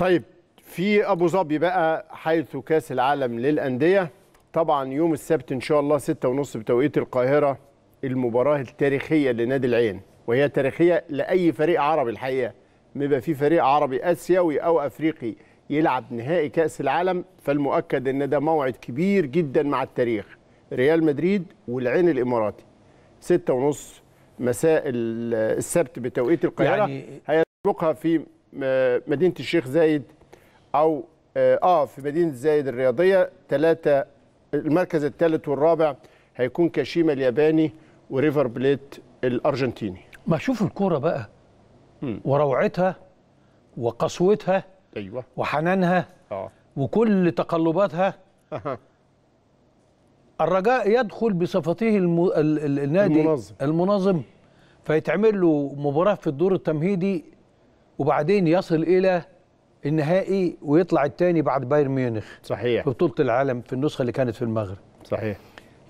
طيب في ابو ظبي بقى حيث كاس العالم للانديه طبعا يوم السبت ان شاء الله 6:30 بتوقيت القاهره المباراه التاريخيه لنادي العين وهي تاريخيه لاي فريق عربي الحقيقه بيبقى في فريق عربي اسيوي او افريقي يلعب نهائي كاس العالم فالمؤكد ان ده موعد كبير جدا مع التاريخ ريال مدريد والعين الاماراتي 6:30 مساء السبت بتوقيت القاهره يعني هيسبقها في آه، مدينه الشيخ زايد او اه, آه، في مدينه زايد الرياضيه ثلاثه المركز الثالث والرابع هيكون كاشيما الياباني وريفر بليت الارجنتيني ما شوف الكوره بقى وروعتها وقسوتها ايوه وحنانها اه وكل تقلباتها أه. الرجاء يدخل بصفته الم... النادي المنظم المنظم فيتعمل له مباراه في الدور التمهيدي وبعدين يصل الى النهائي ويطلع الثاني بعد بايرن ميونخ صحيح في بطوله العالم في النسخه اللي كانت في المغرب صحيح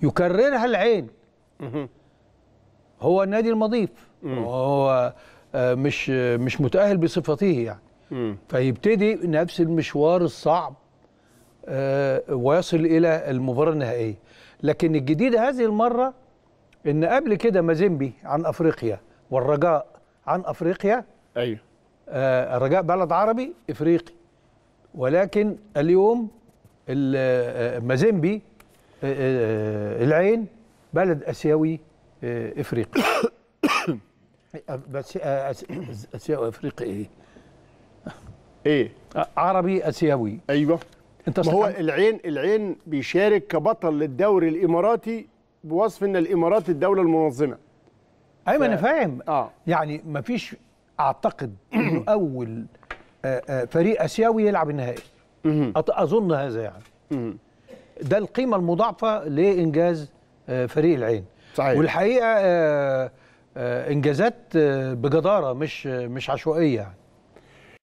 يكررها العين هو النادي المضيف هو آه، مش مش متاهل بصفته يعني فيبتدي نفس المشوار الصعب آه، ويصل الى المباراه النهائيه لكن الجديد هذه المره ان قبل كده مازيمبي عن افريقيا والرجاء عن افريقيا ايوه الرجاء آه، بلد عربي افريقي ولكن اليوم آه، مازيمبي آه، العين بلد اسيوي افريقي بس اسيوي افريقي ايه؟ ايه؟ عربي اسيوي ايوه انت ما هو العين العين بيشارك كبطل للدوري الاماراتي بوصف ان الامارات الدوله المنظمه ايوه ف... انا فاهم اه يعني ما فيش اعتقد انه اول آه، آه، فريق اسيوي يلعب النهائي اظن هذا يعني ده القيمه المضاعفه لانجاز آه، فريق العين صحيح. والحقيقه انجازات بجداره مش مش عشوائيه يعني